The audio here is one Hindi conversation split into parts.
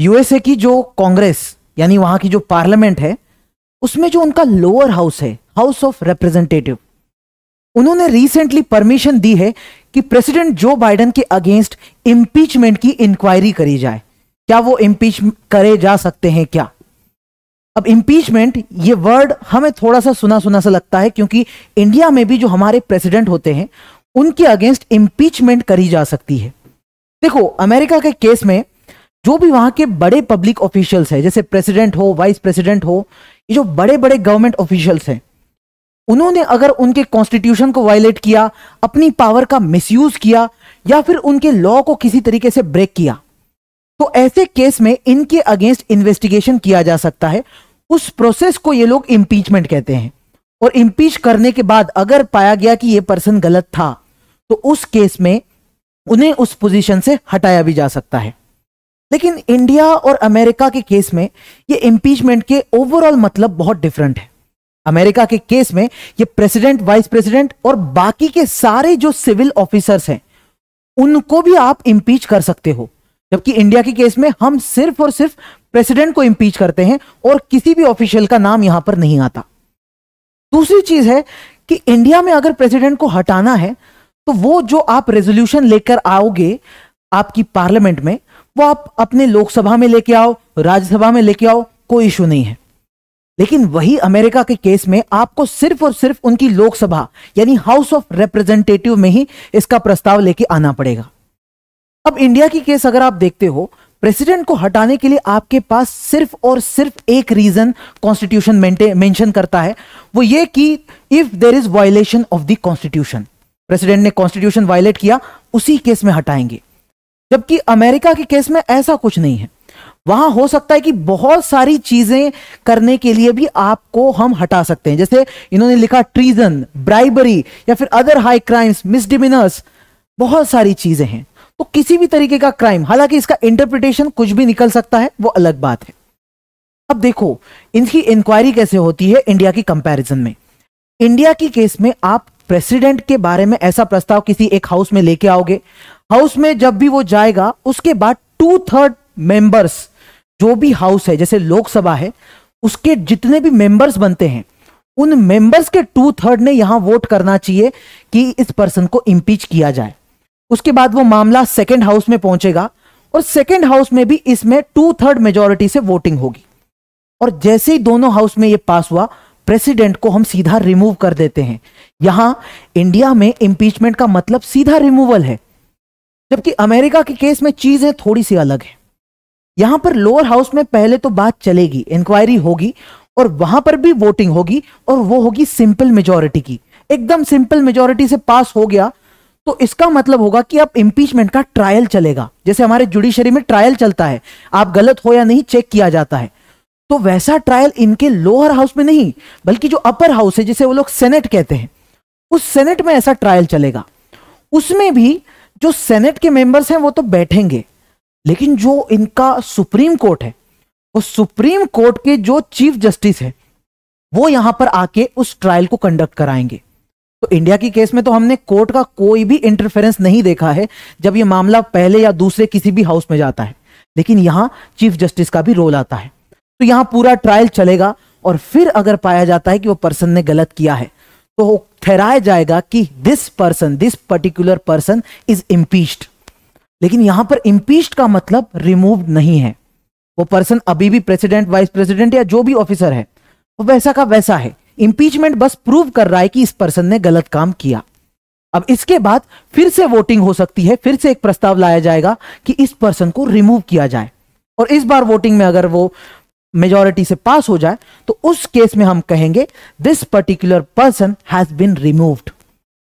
यूएसए की जो कांग्रेस यानी वहां की जो पार्लियामेंट है उसमें जो उनका लोअर हाउस है हाउस ऑफ रिप्रेजेंटेटिव उन्होंने रिसेंटली परमिशन दी है कि प्रेसिडेंट जो बाइडेन के अगेंस्ट इम्पीचमेंट की इंक्वायरी करी जाए क्या वो इम्पीच करे जा सकते हैं क्या अब इम्पीचमेंट ये वर्ड हमें थोड़ा सा सुना सुना सा लगता है क्योंकि इंडिया में भी जो हमारे प्रेसिडेंट होते हैं उनके अगेंस्ट इम्पीचमेंट करी जा सकती है देखो अमेरिका के केस में जो भी वहां के बड़े पब्लिक ऑफिशियल्स हैं जैसे प्रेसिडेंट हो वाइस प्रेसिडेंट हो ये जो बड़े बड़े गवर्नमेंट ऑफिशियल्स हैं उन्होंने अगर उनके कॉन्स्टिट्यूशन को वायलेट किया अपनी पावर का मिसयूज किया या फिर उनके लॉ को किसी तरीके से ब्रेक किया तो ऐसे केस में इनके अगेंस्ट इन्वेस्टिगेशन किया जा सकता है उस प्रोसेस को ये लोग इंपीचमेंट कहते हैं और इम्पीच करने के बाद अगर पाया गया कि ये पर्सन गलत था तो उस केस में उन्हें उस पोजीशन से हटाया भी जा सकता है लेकिन इंडिया और अमेरिका के केस में ये इंपीचमेंट के ओवरऑल मतलब बहुत डिफरेंट है अमेरिका के केस में ये प्रेसिडेंट वाइस प्रेसिडेंट और बाकी के सारे जो सिविल ऑफिसर्स हैं उनको भी आप इंपीच कर सकते हो जबकि इंडिया के केस में हम सिर्फ और सिर्फ प्रेसिडेंट को इम्पीच करते हैं और किसी भी ऑफिशियल का नाम यहां पर नहीं आता दूसरी चीज है कि इंडिया में अगर प्रेसिडेंट को हटाना है तो वो जो आप रेजोल्यूशन लेकर आओगे आपकी पार्लियामेंट में वो आप अपने लोकसभा में लेके आओ राज्यसभा में लेके आओ कोई इशू नहीं है लेकिन वही अमेरिका के केस में आपको सिर्फ और सिर्फ उनकी लोकसभा यानी हाउस ऑफ रिप्रेजेंटेटिव में ही इसका प्रस्ताव लेके आना पड़ेगा अब इंडिया की केस अगर आप देखते हो प्रेसिडेंट को हटाने के लिए आपके पास सिर्फ और सिर्फ एक रीजन कॉन्स्टिट्यूशन मेंशन करता है वो ये कि if there is violation of the constitution president ने कॉन्स्टिट्यूशन वायलेट किया उसी केस में हटाएंगे जबकि अमेरिका के केस में ऐसा कुछ नहीं है वहां हो सकता है कि बहुत सारी चीजें करने के लिए भी आपको हम हटा सकते हैं जैसे इन्होंने लिखा ट्रीजन ब्राइबरी या फिर अदर हाई क्राइम्स मिसडिमिनर्स बहुत सारी चीजें हैं तो किसी भी तरीके का क्राइम हालांकि इसका इंटरप्रिटेशन कुछ भी निकल सकता है वो अलग बात है अब देखो इनकी इंक्वायरी कैसे होती है इंडिया की कंपैरिजन में इंडिया की केस में आप प्रेसिडेंट के बारे में ऐसा प्रस्ताव किसी एक हाउस में लेके आओगे हाउस में जब भी वो जाएगा उसके बाद टू थर्ड मेंबर्स जो भी हाउस है जैसे लोकसभा है उसके जितने भी मेंबर्स बनते हैं उन मेंबर्स के टू थर्ड ने यहां वोट करना चाहिए कि इस पर्सन को इम्पीच किया जाए उसके बाद वो मामला सेकेंड हाउस में पहुंचेगा और सेकेंड हाउस में भी इसमें टू थर्ड मेजोरिटी से वोटिंग होगी और जैसे ही दोनों हाउस में ये पास हुआ प्रेसिडेंट को हम सीधा रिमूव कर देते हैं यहां इंडिया में इम्पीचमेंट का मतलब सीधा रिमूवल है जबकि अमेरिका के केस में चीजें थोड़ी सी अलग है यहां पर लोअर हाउस में पहले तो बात चलेगी इंक्वायरी होगी और वहां पर भी वोटिंग होगी और वो होगी सिंपल मेजोरिटी की एकदम सिंपल मेजोरिटी से पास हो गया तो इसका मतलब होगा कि अब इम्पीचमेंट का ट्रायल चलेगा जैसे हमारे जुडिशरी में ट्रायल चलता है आप गलत हो या नहीं चेक किया जाता है तो वैसा ट्रायल इनके लोअर हाउस में नहीं बल्कि जो अपर हाउस है जिसे वो लोग सेनेट कहते हैं उस सेनेट में ऐसा ट्रायल चलेगा उसमें भी जो सेनेट के मेंबर्स हैं वो तो बैठेंगे लेकिन जो इनका सुप्रीम कोर्ट है वो सुप्रीम कोर्ट के जो चीफ जस्टिस है वो यहां पर आके उस ट्रायल को कंडक्ट कराएंगे तो इंडिया की केस में तो हमने कोर्ट का कोई भी इंटरफेरेंस नहीं देखा है जब ये मामला पहले या दूसरे किसी भी हाउस में जाता है लेकिन यहां चीफ जस्टिस का भी रोल आता है तो यहाँ पूरा ट्रायल चलेगा और फिर अगर पाया जाता है कि वो पर्सन ने गलत किया है तो ठहराया जाएगा कि this person this particular person is impeached लेकिन यहां पर इम्पीच्ड का मतलब रिमूव नहीं है वो पर्सन अभी भी प्रेसिडेंट वाइस प्रेसिडेंट या जो भी ऑफिसर है वो वैसा का वैसा है इंपीचमेंट बस प्रूव कर रहा है कि इस पर्सन ने गलत काम किया अब इसके बाद फिर से वोटिंग हो सकती है फिर से एक प्रस्ताव लाया जाएगा कि इस पर्सन को रिमूव किया जाए और इस बार वोटिंग में अगर वो मेजोरिटी से पास हो जाए तो उस केस में हम कहेंगे this particular person has been removed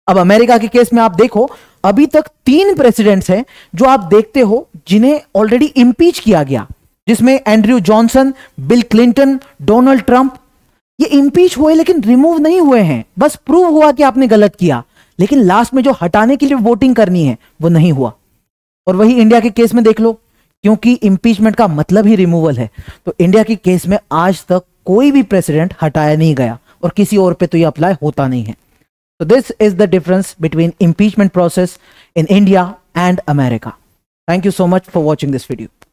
अब अमेरिका के केस में आप देखो अभी तक तीन प्रेसिडेंट्स हैं जो आप देखते हो जिन्हें ऑलरेडी इम्पीच किया गया जिसमें Andrew Johnson Bill Clinton Donald Trump ये इम्पीच हुए लेकिन रिमूव नहीं हुए हैं बस प्रूव हुआ कि आपने गलत किया लेकिन लास्ट में जो हटाने के लिए वोटिंग करनी है वो नहीं हुआ और वही इंडिया के केस में देख लो क्योंकि इम्पीचमेंट का मतलब ही रिमूवल है तो इंडिया के केस में आज तक कोई भी प्रेसिडेंट हटाया नहीं गया और किसी और पे तो ये अप्लाई होता नहीं है तो this is the difference between impeachment process in India and America thank you so much for watching this video